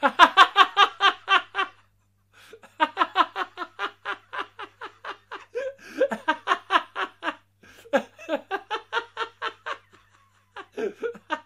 Ha ha ha!